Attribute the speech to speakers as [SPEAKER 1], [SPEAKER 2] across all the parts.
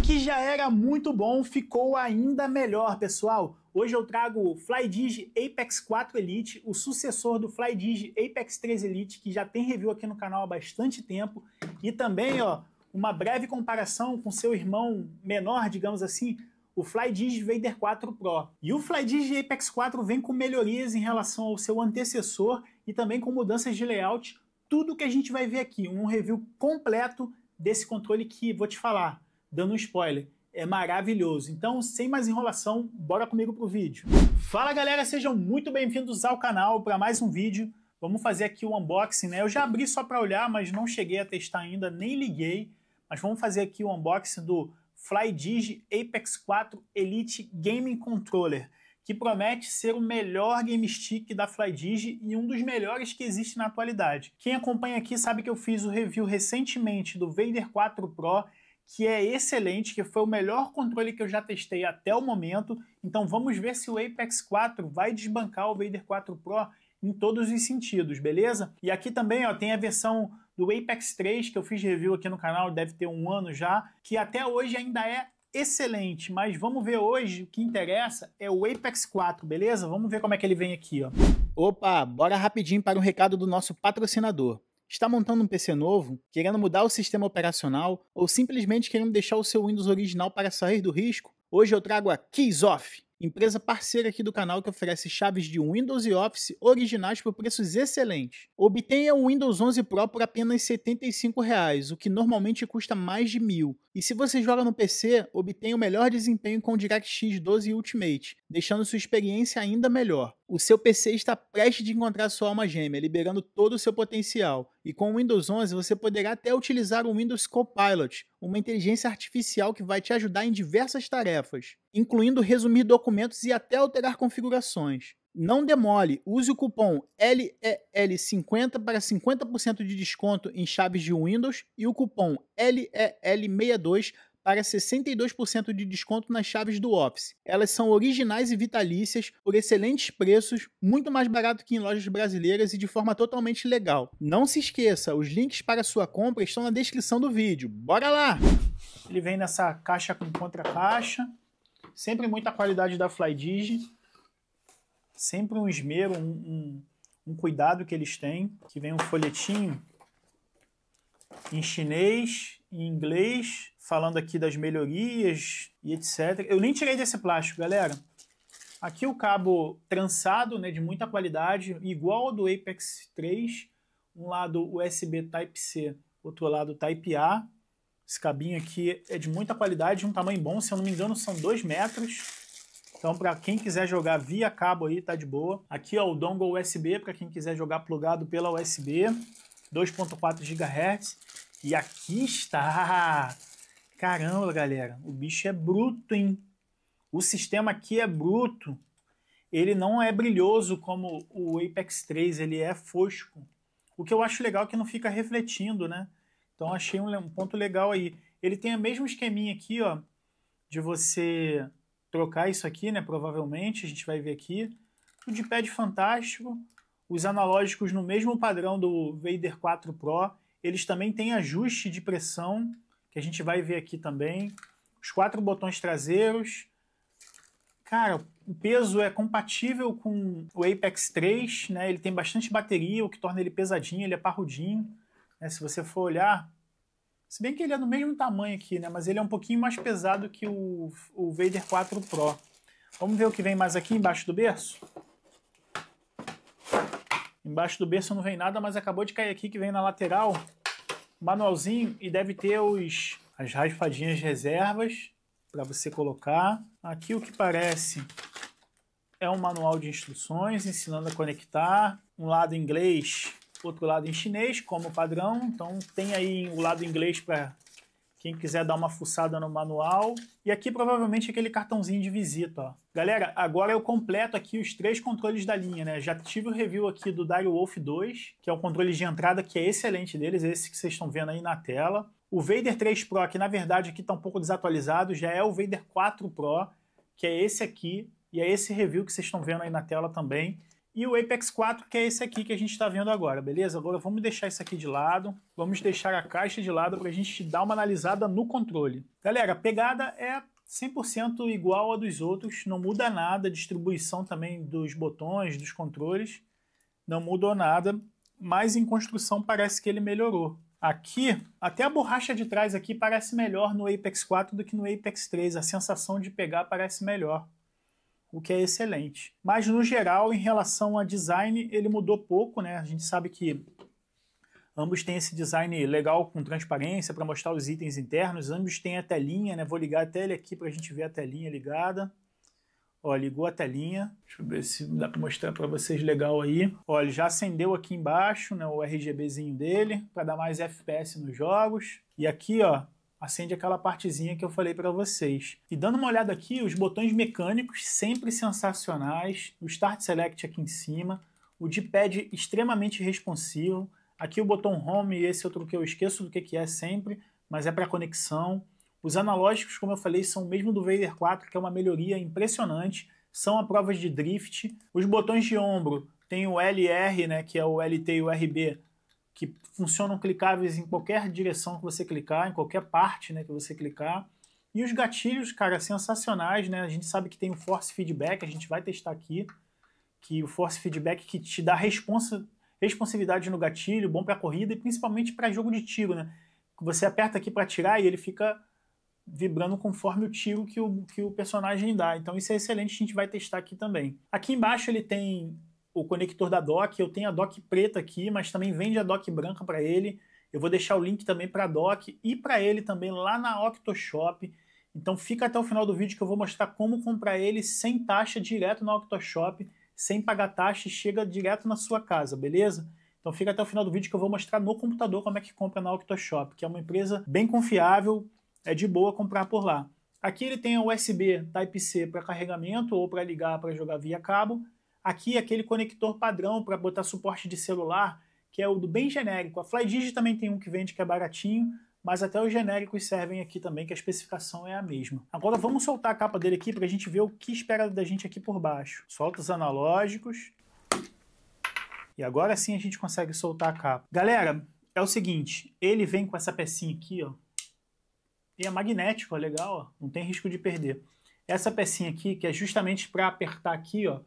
[SPEAKER 1] O que já era muito bom ficou ainda melhor, pessoal. Hoje eu trago o FlyDigi Apex 4 Elite, o sucessor do FlyDigi Apex 3 Elite, que já tem review aqui no canal há bastante tempo, e também, ó, uma breve comparação com seu irmão menor, digamos assim, o FlyDigi Vader 4 Pro. E o FlyDigi Apex 4 vem com melhorias em relação ao seu antecessor e também com mudanças de layout, tudo que a gente vai ver aqui, um review completo desse controle que vou te falar dando um spoiler. É maravilhoso. Então, sem mais enrolação, bora comigo pro vídeo. Fala galera, sejam muito bem-vindos ao canal para mais um vídeo. Vamos fazer aqui o unboxing, né? Eu já abri só para olhar, mas não cheguei a testar ainda, nem liguei. Mas vamos fazer aqui o unboxing do FlyDigi Apex 4 Elite Gaming Controller, que promete ser o melhor game stick da FlyDigi e um dos melhores que existe na atualidade. Quem acompanha aqui sabe que eu fiz o review recentemente do Vader 4 Pro que é excelente, que foi o melhor controle que eu já testei até o momento. Então vamos ver se o Apex 4 vai desbancar o Vader 4 Pro em todos os sentidos, beleza? E aqui também ó, tem a versão do Apex 3 que eu fiz review aqui no canal, deve ter um ano já, que até hoje ainda é excelente, mas vamos ver hoje o que interessa é o Apex 4, beleza? Vamos ver como é que ele vem aqui, ó. Opa, bora rapidinho para um recado do nosso patrocinador está montando um PC novo, querendo mudar o sistema operacional ou simplesmente querendo deixar o seu Windows original para sair do risco? Hoje eu trago a Keys Off, empresa parceira aqui do canal que oferece chaves de Windows e Office originais por preços excelentes. Obtenha o Windows 11 Pro por apenas R$ 75, reais, o que normalmente custa mais de mil, e se você joga no PC, obtém o melhor desempenho com o DirectX 12 Ultimate, deixando sua experiência ainda melhor. O seu PC está prestes de encontrar sua alma gêmea, liberando todo o seu potencial. E com o Windows 11, você poderá até utilizar o Windows Copilot, uma inteligência artificial que vai te ajudar em diversas tarefas, incluindo resumir documentos e até alterar configurações. Não demole, use o cupom LEL50 para 50% de desconto em chaves de Windows e o cupom LEL62 para 62% de desconto nas chaves do Office. Elas são originais e vitalícias, por excelentes preços, muito mais barato que em lojas brasileiras e de forma totalmente legal. Não se esqueça, os links para sua compra estão na descrição do vídeo. Bora lá! Ele vem nessa caixa com contra-caixa, sempre muita qualidade da FlyDigi sempre um esmero, um, um, um cuidado que eles têm, que vem um folhetinho em chinês, em inglês, falando aqui das melhorias e etc. Eu nem tirei desse plástico, galera. Aqui o cabo trançado, né, de muita qualidade, igual ao do Apex 3. Um lado USB Type-C, outro lado Type-A. Esse cabinho aqui é de muita qualidade, um tamanho bom, se eu não me engano são 2 metros. Então, para quem quiser jogar via cabo aí, tá de boa. Aqui ó, o dongle USB para quem quiser jogar plugado pela USB, 2.4 GHz. E aqui está. Caramba, galera, o bicho é bruto, hein? O sistema aqui é bruto. Ele não é brilhoso como o Apex 3, ele é fosco. O que eu acho legal é que não fica refletindo, né? Então achei um, um ponto legal aí. Ele tem o mesmo esqueminha aqui, ó, de você trocar isso aqui, né? Provavelmente, a gente vai ver aqui. O de pad fantástico. Os analógicos no mesmo padrão do Vader 4 Pro. Eles também têm ajuste de pressão, que a gente vai ver aqui também. Os quatro botões traseiros. Cara, o peso é compatível com o Apex 3, né? Ele tem bastante bateria, o que torna ele pesadinho, ele é parrudinho. Né? Se você for olhar, se bem que ele é do mesmo tamanho aqui, né? Mas ele é um pouquinho mais pesado que o, o Vader 4 Pro. Vamos ver o que vem mais aqui embaixo do berço? Embaixo do berço não vem nada, mas acabou de cair aqui que vem na lateral. Manualzinho e deve ter os, as raspadinhas reservas para você colocar. Aqui o que parece é um manual de instruções ensinando a conectar. Um lado em inglês outro lado em chinês, como padrão. Então tem aí o lado inglês para quem quiser dar uma fuçada no manual. E aqui provavelmente é aquele cartãozinho de visita, ó. Galera, agora eu completo aqui os três controles da linha, né? Já tive o review aqui do Direwolf Wolf 2, que é o controle de entrada que é excelente deles, esse que vocês estão vendo aí na tela. O Vader 3 Pro, que na verdade aqui está um pouco desatualizado, já é o Vader 4 Pro, que é esse aqui, e é esse review que vocês estão vendo aí na tela também e o Apex 4, que é esse aqui que a gente está vendo agora, beleza? Agora vamos deixar isso aqui de lado, vamos deixar a caixa de lado para a gente dar uma analisada no controle. Galera, a pegada é 100% igual a dos outros, não muda nada, a distribuição também dos botões, dos controles, não mudou nada, mas em construção parece que ele melhorou. Aqui, até a borracha de trás aqui parece melhor no Apex 4 do que no Apex 3, a sensação de pegar parece melhor o que é excelente. Mas no geral, em relação a design, ele mudou pouco, né? A gente sabe que ambos têm esse design legal com transparência para mostrar os itens internos, ambos têm a telinha, né? Vou ligar até ele aqui para a gente ver a telinha ligada. Ó, ligou a telinha. Deixa eu ver se dá para mostrar para vocês legal aí. Ó, ele já acendeu aqui embaixo, né, o RGBzinho dele, para dar mais FPS nos jogos. E aqui, ó, acende aquela partezinha que eu falei para vocês. E dando uma olhada aqui, os botões mecânicos sempre sensacionais, o Start Select aqui em cima, o D-pad extremamente responsivo, aqui o botão Home e esse outro que eu esqueço do que, que é sempre, mas é para conexão. Os analógicos, como eu falei, são o mesmo do Vader 4, que é uma melhoria impressionante, são a provas de drift. Os botões de ombro, tem o LR, né, que é o LT e o RB, que funcionam clicáveis em qualquer direção que você clicar, em qualquer parte né, que você clicar. E os gatilhos, cara, sensacionais, né? A gente sabe que tem o force feedback, a gente vai testar aqui, que o force feedback que te dá responsa, responsividade no gatilho, bom para corrida e principalmente para jogo de tiro, né? Você aperta aqui para tirar e ele fica vibrando conforme o tiro que o, que o personagem dá. Então isso é excelente, a gente vai testar aqui também. Aqui embaixo ele tem o conector da dock. Eu tenho a dock preta aqui, mas também vende a dock branca para ele. Eu vou deixar o link também para a dock e para ele também lá na Octoshop. Então fica até o final do vídeo que eu vou mostrar como comprar ele sem taxa direto na Octoshop, sem pagar taxa e chega direto na sua casa, beleza? Então fica até o final do vídeo que eu vou mostrar no computador como é que compra na Octoshop, que é uma empresa bem confiável, é de boa comprar por lá. Aqui ele tem a USB Type-C para carregamento ou para ligar para jogar via cabo. Aqui, aquele conector padrão para botar suporte de celular, que é o do bem genérico. A FlyDigi também tem um que vende que é baratinho, mas até os genéricos servem aqui também, que a especificação é a mesma. Agora vamos soltar a capa dele aqui para a gente ver o que espera da gente aqui por baixo. Solta os analógicos. E agora sim a gente consegue soltar a capa. Galera, é o seguinte, ele vem com essa pecinha aqui, ó. E é magnético, ó, legal, ó, não tem risco de perder. Essa pecinha aqui, que é justamente para apertar aqui, ó,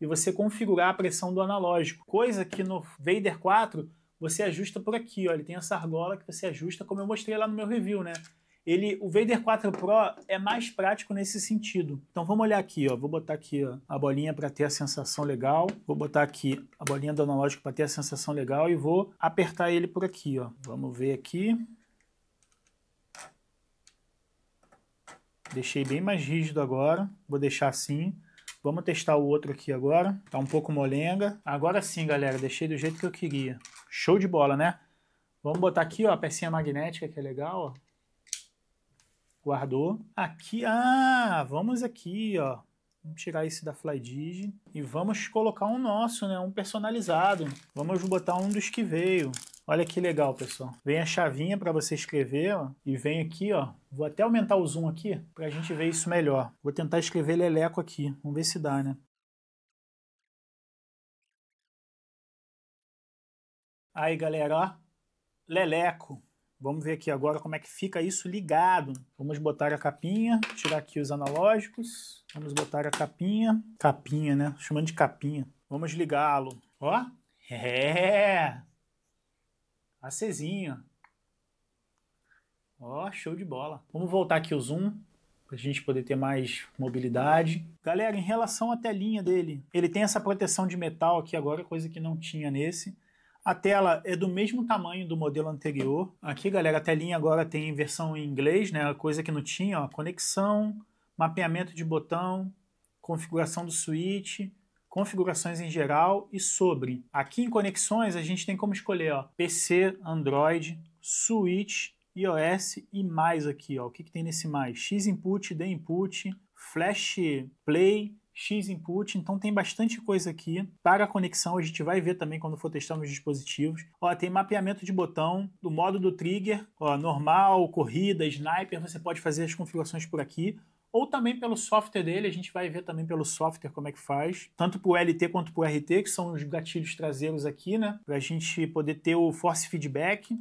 [SPEAKER 1] e você configurar a pressão do analógico, coisa que no Vader 4 você ajusta por aqui, ó, ele tem essa argola que você ajusta, como eu mostrei lá no meu review, né? Ele, o Vader 4 Pro é mais prático nesse sentido. Então vamos olhar aqui, ó. Vou botar aqui ó, a bolinha para ter a sensação legal. Vou botar aqui a bolinha do analógico para ter a sensação legal e vou apertar ele por aqui, ó. Vamos ver aqui. Deixei bem mais rígido agora. Vou deixar assim. Vamos testar o outro aqui agora. Tá um pouco molenga. Agora sim, galera, deixei do jeito que eu queria. Show de bola, né? Vamos botar aqui, ó, a pecinha magnética, que é legal, ó. Guardou. Aqui, ah, vamos aqui, ó. Vamos tirar esse da FlyDigi e vamos colocar um nosso, né? Um personalizado. Vamos botar um dos que veio. Olha que legal, pessoal. Vem a chavinha para você escrever ó, e vem aqui, ó. Vou até aumentar o zoom aqui para a gente ver isso melhor. Vou tentar escrever leleco aqui. Vamos ver se dá, né? Aí, galera, ó. Leleco. Vamos ver aqui agora como é que fica isso ligado. Vamos botar a capinha, tirar aqui os analógicos. Vamos botar a capinha. Capinha, né? Chamando de capinha. Vamos ligá-lo. Ó. É! acesinho. Ó, show de bola. Vamos voltar aqui o zoom para a gente poder ter mais mobilidade. Galera, em relação à telinha dele, ele tem essa proteção de metal aqui agora, coisa que não tinha nesse. A tela é do mesmo tamanho do modelo anterior. Aqui, galera, a telinha agora tem versão em inglês, né? Coisa que não tinha, ó. Conexão, mapeamento de botão, configuração do switch, configurações em geral e sobre. Aqui em conexões a gente tem como escolher ó, PC, Android, Switch, iOS e mais aqui. Ó. O que, que tem nesse mais? X input, D input, Flash Play, X input, então tem bastante coisa aqui para a conexão, a gente vai ver também quando for testar nos dispositivos. Ó, tem mapeamento de botão, do modo do trigger, ó, normal, corrida, sniper, você pode fazer as configurações por aqui ou também pelo software dele, a gente vai ver também pelo software como é que faz, tanto para o LT quanto para o RT, que são os gatilhos traseiros aqui, né? Para a gente poder ter o force feedback,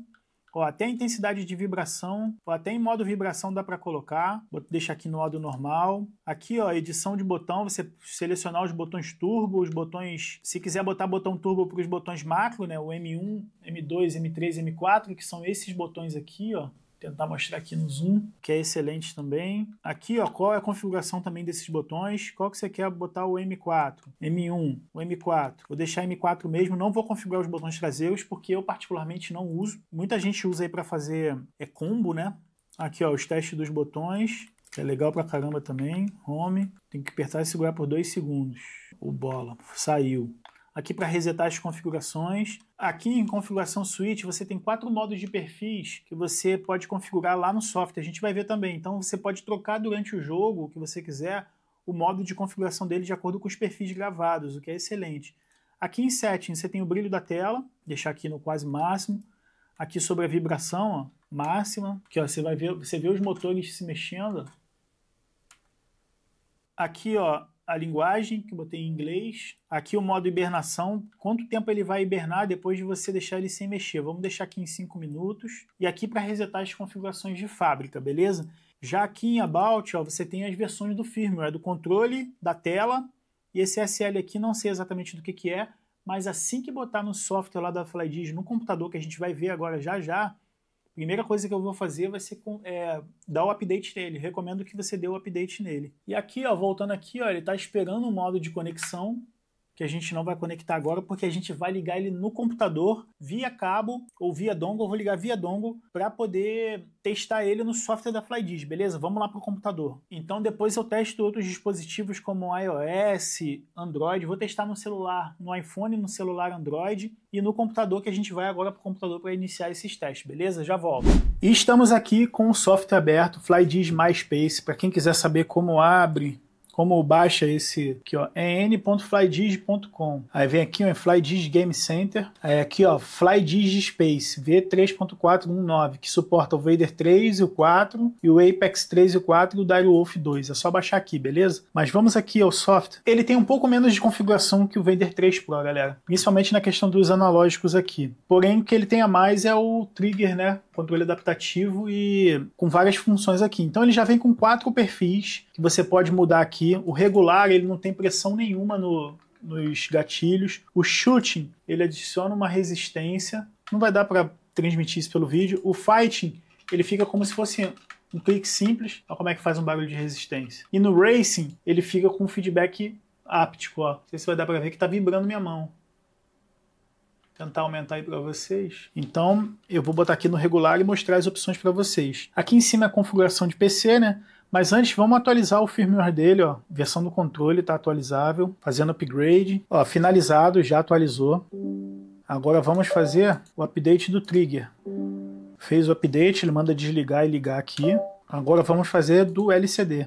[SPEAKER 1] Ó, até a intensidade de vibração, ó, até em modo vibração dá para colocar. Vou deixar aqui no modo normal. Aqui, ó, edição de botão, você selecionar os botões turbo, os botões, se quiser botar botão turbo para os botões macro, né, o M1, M2, M3, M4, que são esses botões aqui, ó tentar mostrar aqui no zoom, que é excelente também. Aqui, ó, qual é a configuração também desses botões? Qual que você quer botar o M4, M1, o M4? Vou deixar M4 mesmo, não vou configurar os botões traseiros porque eu particularmente não uso. Muita gente usa aí para fazer é combo, né? Aqui, ó, os testes dos botões, que é legal pra caramba também. Home, tem que apertar e segurar por dois segundos. O bola, saiu aqui para resetar as configurações. Aqui em configuração switch você tem quatro modos de perfis que você pode configurar lá no software, a gente vai ver também. Então você pode trocar durante o jogo o que você quiser o modo de configuração dele de acordo com os perfis gravados, o que é excelente. Aqui em settings você tem o brilho da tela, deixar aqui no quase máximo. Aqui sobre a vibração ó, máxima, que ó, você vai ver, você vê os motores se mexendo. Aqui ó, a linguagem, que eu botei em inglês. Aqui o modo hibernação, quanto tempo ele vai hibernar depois de você deixar ele sem mexer. Vamos deixar aqui em 5 minutos. E aqui para resetar as configurações de fábrica, beleza? Já aqui em About, ó, você tem as versões do firmware, do controle, da tela. E esse SL aqui, não sei exatamente do que, que é, mas assim que botar no software lá da FlyDiz no computador, que a gente vai ver agora já já, primeira coisa que eu vou fazer vai ser é, dar o update nele. Recomendo que você dê o update nele. E aqui, ó, voltando aqui, ó, ele está esperando o modo de conexão que a gente não vai conectar agora, porque a gente vai ligar ele no computador via cabo ou via dongle, vou ligar via dongle para poder testar ele no software da FlyDiz, beleza? Vamos lá para o computador. Então depois eu testo outros dispositivos como iOS, Android, vou testar no celular, no iPhone, no celular Android e no computador que a gente vai agora para o computador para iniciar esses testes, beleza? Já volto. E estamos aqui com o software aberto, FlyDiz MySpace, para quem quiser saber como abre como baixa esse aqui, ó, é Aí vem aqui, ó, em FlyDig Game Center. Aí aqui, ó, FlyDig Space V3.419, que suporta o Vader 3 e o 4, e o Apex 3 e o 4 e o Direwolf 2. É só baixar aqui, beleza? Mas vamos aqui ao software. Ele tem um pouco menos de configuração que o Vader 3 Pro, galera. Principalmente na questão dos analógicos aqui. Porém, o que ele tem a mais é o trigger, né? Controle adaptativo e com várias funções aqui. Então ele já vem com quatro perfis que você pode mudar aqui aqui. O regular, ele não tem pressão nenhuma no, nos gatilhos. O shooting, ele adiciona uma resistência. Não vai dar para transmitir isso pelo vídeo. O fighting, ele fica como se fosse um clique simples. Olha como é que faz um barulho de resistência. E no racing, ele fica com feedback áptico, ó. Não sei se vai dar para ver que tá vibrando minha mão tentar aumentar aí para vocês. Então, eu vou botar aqui no regular e mostrar as opções para vocês. Aqui em cima é a configuração de PC, né? Mas antes, vamos atualizar o firmware dele, ó. Versão do controle está atualizável, fazendo upgrade. Ó, finalizado, já atualizou. Agora vamos fazer o update do trigger. Fez o update, ele manda desligar e ligar aqui. Agora vamos fazer do LCD.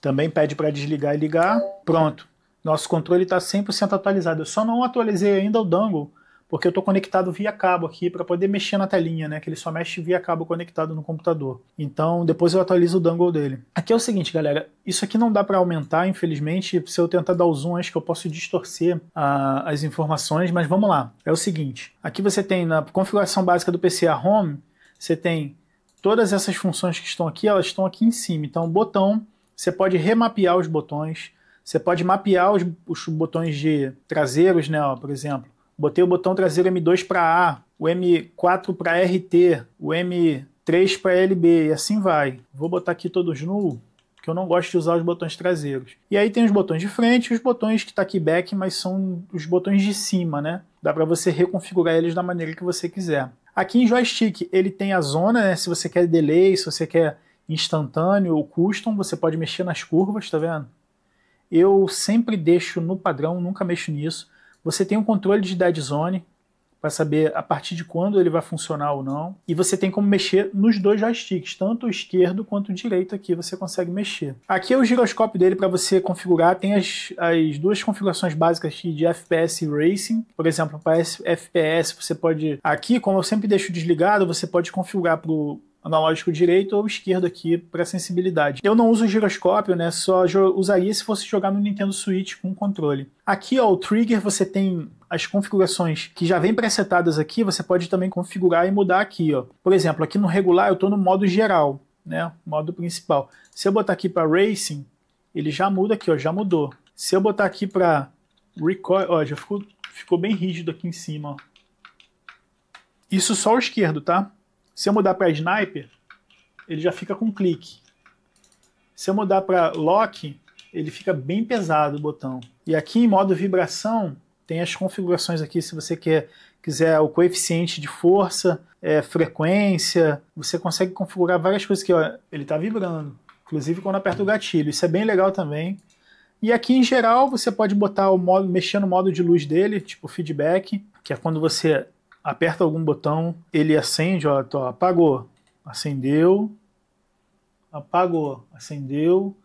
[SPEAKER 1] Também pede para desligar e ligar. Pronto. Nosso controle está 100% atualizado. Eu só não atualizei ainda o dongle, porque eu estou conectado via cabo aqui para poder mexer na telinha, né? Que ele só mexe via cabo conectado no computador. Então depois eu atualizo o dangle dele. Aqui é o seguinte, galera, isso aqui não dá para aumentar, infelizmente. Se eu tentar dar o zoom, acho que eu posso distorcer a, ah, as informações, mas vamos lá. É o seguinte: aqui você tem na configuração básica do PC a home, você tem todas essas funções que estão aqui, elas estão aqui em cima. Então, botão, você pode remapear os botões, você pode mapear os, os botões de traseiros, né? Ó, por exemplo Botei o botão traseiro M2 para A, o M4 para RT, o M3 para LB e assim vai. Vou botar aqui todos nulo, porque eu não gosto de usar os botões traseiros. E aí tem os botões de frente e os botões que tá aqui back, mas são os botões de cima, né? Dá para você reconfigurar eles da maneira que você quiser. Aqui em joystick ele tem a zona, né? Se você quer delay, se você quer instantâneo ou custom, você pode mexer nas curvas, tá vendo? Eu sempre deixo no padrão, nunca mexo nisso. Você tem um controle de dead zone para saber a partir de quando ele vai funcionar ou não. E você tem como mexer nos dois joysticks, tanto o esquerdo quanto o direito aqui você consegue mexer. Aqui é o giroscópio dele para você configurar, tem as, as duas configurações básicas aqui de FPS e Racing. Por exemplo, para FPS você pode, aqui como eu sempre deixo desligado, você pode configurar para analógico direito ou esquerdo aqui para sensibilidade. Eu não uso giroscópio, né? Só usaria se fosse jogar no Nintendo Switch com controle. Aqui, ó, o trigger você tem as configurações que já vem presetadas aqui, você pode também configurar e mudar aqui, ó. Por exemplo, aqui no regular eu estou no modo geral, né? Modo principal. Se eu botar aqui para racing, ele já muda aqui, ó, já mudou. Se eu botar aqui para recoil, ó, já ficou, ficou bem rígido aqui em cima, ó. Isso só o esquerdo, tá? Se eu mudar para Sniper, ele já fica com clique. Se eu mudar para Lock, ele fica bem pesado o botão. E aqui em modo vibração, tem as configurações aqui, se você quer, quiser o coeficiente de força, é, frequência, você consegue configurar várias coisas aqui, ó, ele está vibrando, inclusive quando aperta o gatilho, isso é bem legal também. E aqui em geral você pode botar o modo, mexer no modo de luz dele, tipo feedback, que é quando você aperta algum botão, ele acende, ó, tô, apagou, acendeu, apagou, acendeu.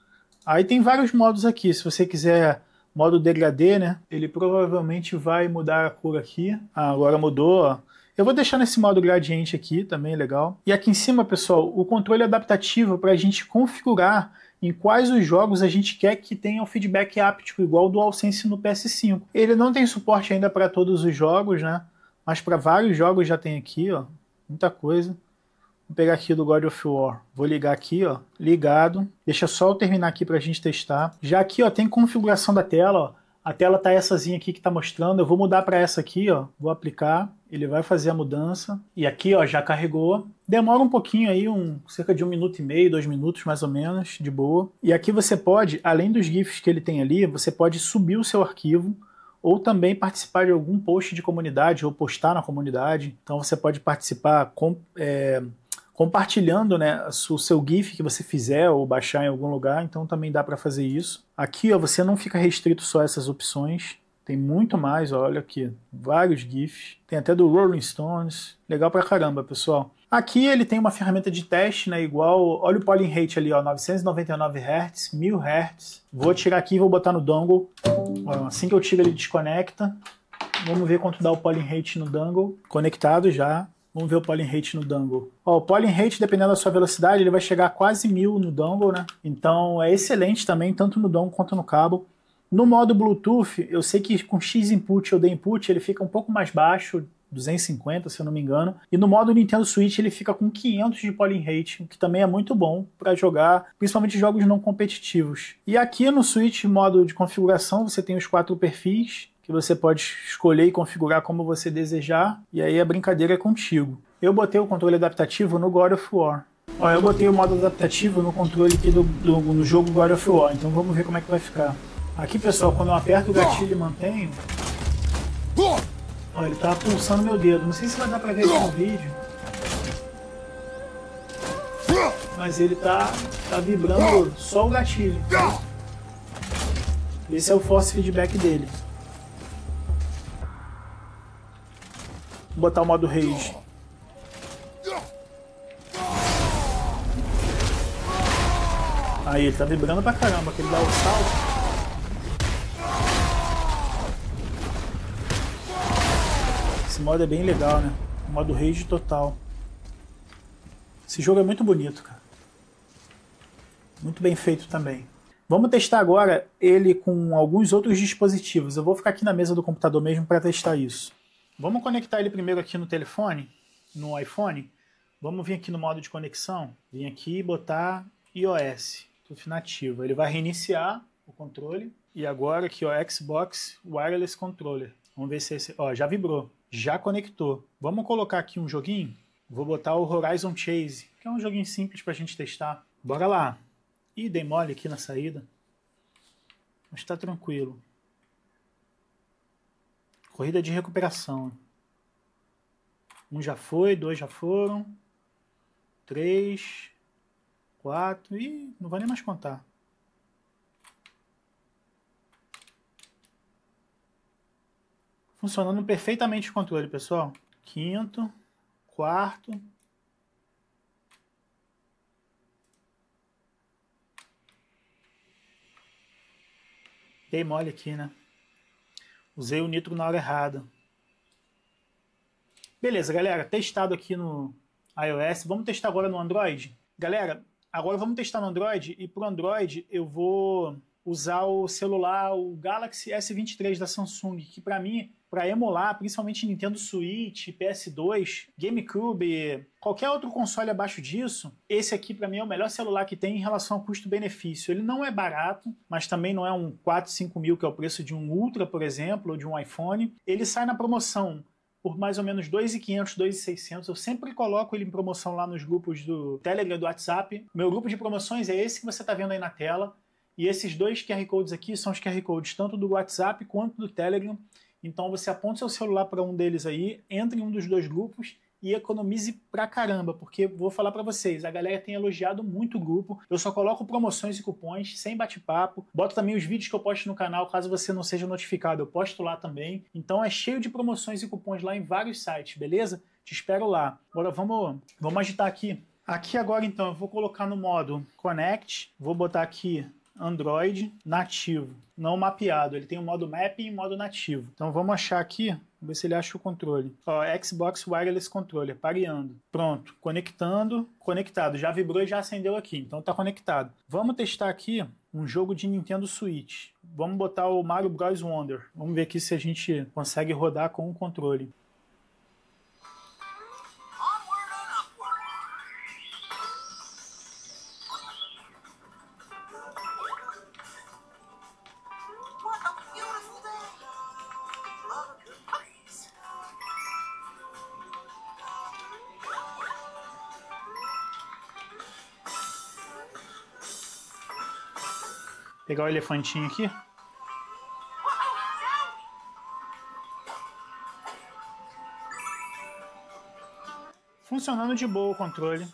[SPEAKER 1] Aí tem vários modos aqui, se você quiser modo degradê, né? Ele provavelmente vai mudar a cor aqui. Ah, agora mudou, ó. Eu vou deixar nesse modo gradiente aqui, também é legal. E aqui em cima, pessoal, o controle adaptativo para a gente configurar em quais os jogos a gente quer que tenha o feedback áptico, igual do AllSense no PS5. Ele não tem suporte ainda para todos os jogos, né? Mas para vários jogos já tem aqui, ó, muita coisa. Vou pegar aqui do God of War. Vou ligar aqui, ó, ligado. Deixa só eu terminar aqui para a gente testar. Já aqui, ó, tem configuração da tela, ó. A tela tá essazinha aqui que tá mostrando. Eu vou mudar para essa aqui, ó. Vou aplicar. Ele vai fazer a mudança. E aqui, ó, já carregou. Demora um pouquinho aí, um, cerca de um minuto e meio, dois minutos mais ou menos, de boa. E aqui você pode, além dos GIFs que ele tem ali, você pode subir o seu arquivo ou também participar de algum post de comunidade ou postar na comunidade. Então você pode participar com, é, compartilhando né, o seu GIF que você fizer ou baixar em algum lugar, então também dá para fazer isso. Aqui ó, você não fica restrito só a essas opções, tem muito mais, olha aqui, vários GIFs, tem até do Rolling Stones, legal pra caramba pessoal. Aqui ele tem uma ferramenta de teste, né? Igual, olha o polling rate ali, ó, 999 Hz, 1000 Hz. Vou tirar aqui e vou botar no dongle. Assim que eu tiro ele desconecta. Vamos ver quanto dá o polling rate no dongle. Conectado já. Vamos ver o pollen rate no dongle. Ó, o pollen rate, dependendo da sua velocidade, ele vai chegar a quase mil no dongle, né? Então é excelente também, tanto no dongle quanto no cabo. No modo Bluetooth, eu sei que com X input ou D input ele fica um pouco mais baixo, 250, se eu não me engano. E no modo Nintendo Switch ele fica com 500 de polling rate, o que também é muito bom para jogar, principalmente jogos não competitivos. E aqui no Switch, modo de configuração, você tem os quatro perfis que você pode escolher e configurar como você desejar, e aí a brincadeira é contigo. Eu botei o controle adaptativo no God of War. Ó, eu botei o modo adaptativo no controle aqui do, do, no jogo God of War, então vamos ver como é que vai ficar. Aqui, pessoal, quando eu aperto o gatilho e mantenho, Olha, ele tá pulsando meu dedo. Não sei se vai dar pra ver no vídeo. Mas ele tá, tá vibrando só o gatilho. Esse é o force feedback dele. Vou botar o modo rage. Aí, ele tá vibrando pra caramba, que ele dá o salto. Esse modo é bem legal, né? O modo rage total. Esse jogo é muito bonito, cara. Muito bem feito também. Vamos testar agora ele com alguns outros dispositivos. Eu vou ficar aqui na mesa do computador mesmo para testar isso. Vamos conectar ele primeiro aqui no telefone, no iPhone. Vamos vir aqui no modo de conexão, vir aqui e botar iOS, tudo nativo. Ele vai reiniciar o controle e agora aqui ó, Xbox Wireless Controller. Vamos ver se esse, ó, já vibrou já conectou. Vamos colocar aqui um joguinho? Vou botar o Horizon Chase, que é um joguinho simples para a gente testar. Bora lá! Ih, dei mole aqui na saída. Mas tá tranquilo. Corrida de recuperação. Um já foi, dois já foram. Três, quatro. e não vou nem mais contar. Funcionando perfeitamente o controle, pessoal. Quinto, quarto. Dei mole aqui, né? Usei o nitro na hora errada. Beleza, galera. Testado aqui no iOS. Vamos testar agora no Android? Galera, agora vamos testar no Android. E para o Android eu vou usar o celular, o Galaxy S23 da Samsung, que para mim para emular, principalmente Nintendo Switch, PS2, GameCube, qualquer outro console abaixo disso, esse aqui para mim é o melhor celular que tem em relação ao custo-benefício. Ele não é barato, mas também não é um 4, 5 mil que é o preço de um Ultra, por exemplo, ou de um iPhone. Ele sai na promoção por mais ou menos 2.500, 2.600. Eu sempre coloco ele em promoção lá nos grupos do Telegram do WhatsApp. Meu grupo de promoções é esse que você está vendo aí na tela. E esses dois QR Codes aqui são os QR Codes tanto do WhatsApp quanto do Telegram. Então você aponta seu celular para um deles aí, entre em um dos dois grupos e economize pra caramba, porque vou falar para vocês, a galera tem elogiado muito o grupo. Eu só coloco promoções e cupons, sem bate-papo. Boto também os vídeos que eu posto no canal, caso você não seja notificado, eu posto lá também. Então é cheio de promoções e cupons lá em vários sites, beleza? Te espero lá. Agora vamos, vamos agitar aqui. Aqui agora então, eu vou colocar no modo Connect, vou botar aqui Android nativo, não mapeado. Ele tem o um modo mapping e um modo nativo. Então vamos achar aqui, vamos ver se ele acha o controle. Ó, Xbox Wireless Controller, pareando. Pronto, conectando, conectado. Já vibrou e já acendeu aqui, então tá conectado. Vamos testar aqui um jogo de Nintendo Switch. Vamos botar o Mario Bros Wonder. Vamos ver aqui se a gente consegue rodar com o controle. pegar o elefantinho aqui. Funcionando de boa o controle.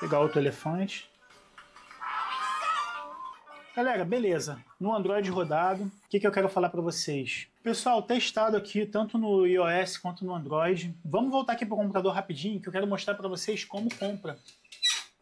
[SPEAKER 1] Pegar outro elefante. Galera, beleza. No Android rodado, o que, que eu quero falar para vocês? Pessoal, testado aqui tanto no iOS quanto no Android. Vamos voltar aqui para o computador rapidinho, que eu quero mostrar para vocês como compra.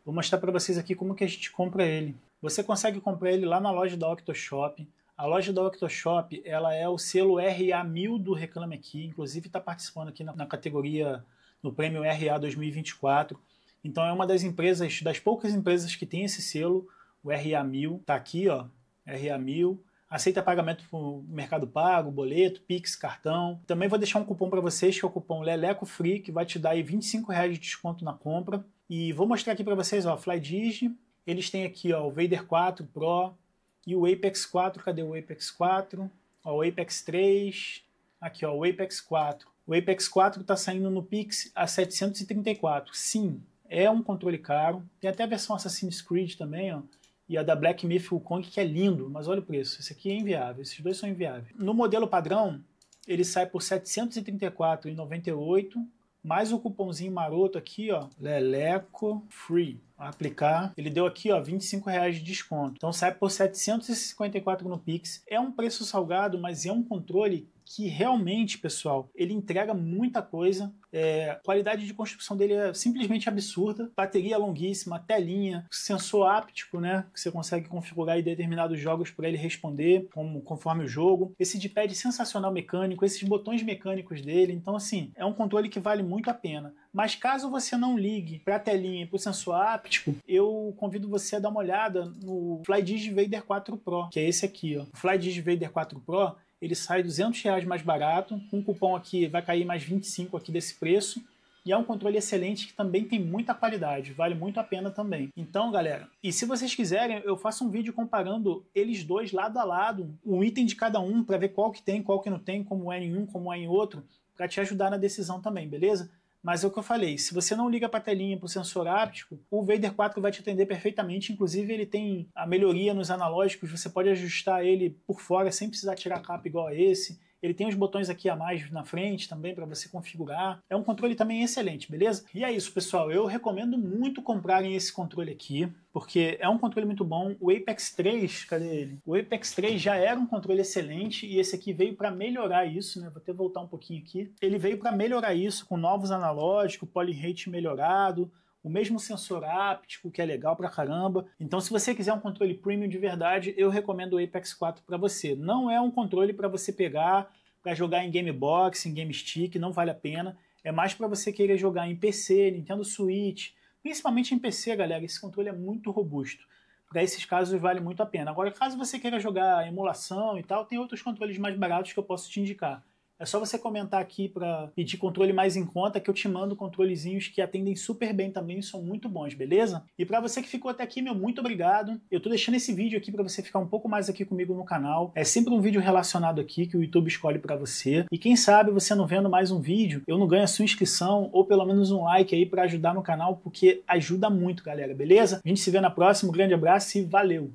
[SPEAKER 1] Vou mostrar para vocês aqui como que a gente compra ele. Você consegue comprar ele lá na loja da Octoshop. A loja da Octoshop, ela é o selo RA1000 do Reclame Aqui. Inclusive está participando aqui na, na categoria, no prêmio RA 2024. Então é uma das empresas, das poucas empresas que tem esse selo o RA1000 tá aqui, ó, RA1000. Aceita pagamento por Mercado Pago, boleto, Pix, cartão. Também vou deixar um cupom para vocês, que é o cupom Leleco Free, que vai te dar aí 25 reais de desconto na compra. E vou mostrar aqui para vocês, ó, FlyDigi. Eles têm aqui, ó, o Vader 4 Pro e o Apex 4. Cadê o Apex 4? Ó, o Apex 3. Aqui, ó, o Apex 4. O Apex 4 está saindo no Pix a 734. Sim, é um controle caro. Tem até a versão Assassin's Creed também, ó e a da Black Myth Wukong, que é lindo, mas olha o preço, esse aqui é inviável, esses dois são inviáveis. No modelo padrão, ele sai por R$ 734,98, mais o cupomzinho maroto aqui, ó, Leleco Free. Aplicar, ele deu aqui, ó, 25 reais de desconto. Então sai por 754 no Pix. É um preço salgado, mas é um controle que realmente, pessoal, ele entrega muita coisa. É, a qualidade de construção dele é simplesmente absurda. Bateria longuíssima, telinha, sensor áptico, né? Que você consegue configurar em determinados jogos para ele responder como, conforme o jogo. Esse de pad sensacional mecânico, esses botões mecânicos dele. Então, assim, é um controle que vale muito a pena. Mas caso você não ligue para a telinha e para o sensor áptico, eu convido você a dar uma olhada no FlyDigi Vader 4 Pro, que é esse aqui. Ó. O FlyDigi Vader 4 Pro ele sai 200 reais mais barato, com um cupom aqui vai cair mais 25 aqui desse preço, e é um controle excelente que também tem muita qualidade, vale muito a pena também. Então, galera, e se vocês quiserem, eu faço um vídeo comparando eles dois lado a lado, um item de cada um, para ver qual que tem, qual que não tem, como é em um, como é em outro, para te ajudar na decisão também, beleza? Mas é o que eu falei, se você não liga para a telinha para o sensor áptico, o Vader 4 vai te atender perfeitamente. Inclusive, ele tem a melhoria nos analógicos, você pode ajustar ele por fora sem precisar tirar a capa igual a esse. Ele tem os botões aqui a mais na frente também para você configurar. É um controle também excelente, beleza? E é isso, pessoal. Eu recomendo muito comprarem esse controle aqui, porque é um controle muito bom. O Apex 3, cadê ele? O Apex 3 já era um controle excelente e esse aqui veio para melhorar isso, né? Vou até voltar um pouquinho aqui. Ele veio para melhorar isso com novos analógicos, poly rate melhorado, o mesmo sensor áptico, que é legal pra caramba. Então, se você quiser um controle premium de verdade, eu recomendo o Apex 4 para você. Não é um controle para você pegar para jogar em Game Box, em Game Stick, não vale a pena. É mais para você querer jogar em PC, Nintendo Switch, principalmente em PC, galera. Esse controle é muito robusto. Para esses casos vale muito a pena. Agora, caso você queira jogar emulação e tal, tem outros controles mais baratos que eu posso te indicar. É só você comentar aqui para pedir controle mais em conta que eu te mando controlezinhos que atendem super bem também e são muito bons, beleza? E para você que ficou até aqui, meu muito obrigado. Eu tô deixando esse vídeo aqui para você ficar um pouco mais aqui comigo no canal. É sempre um vídeo relacionado aqui que o YouTube escolhe para você. E quem sabe você não vendo mais um vídeo, eu não ganho a sua inscrição ou pelo menos um like aí para ajudar no canal, porque ajuda muito, galera, beleza? A gente se vê na próxima, um grande abraço e valeu.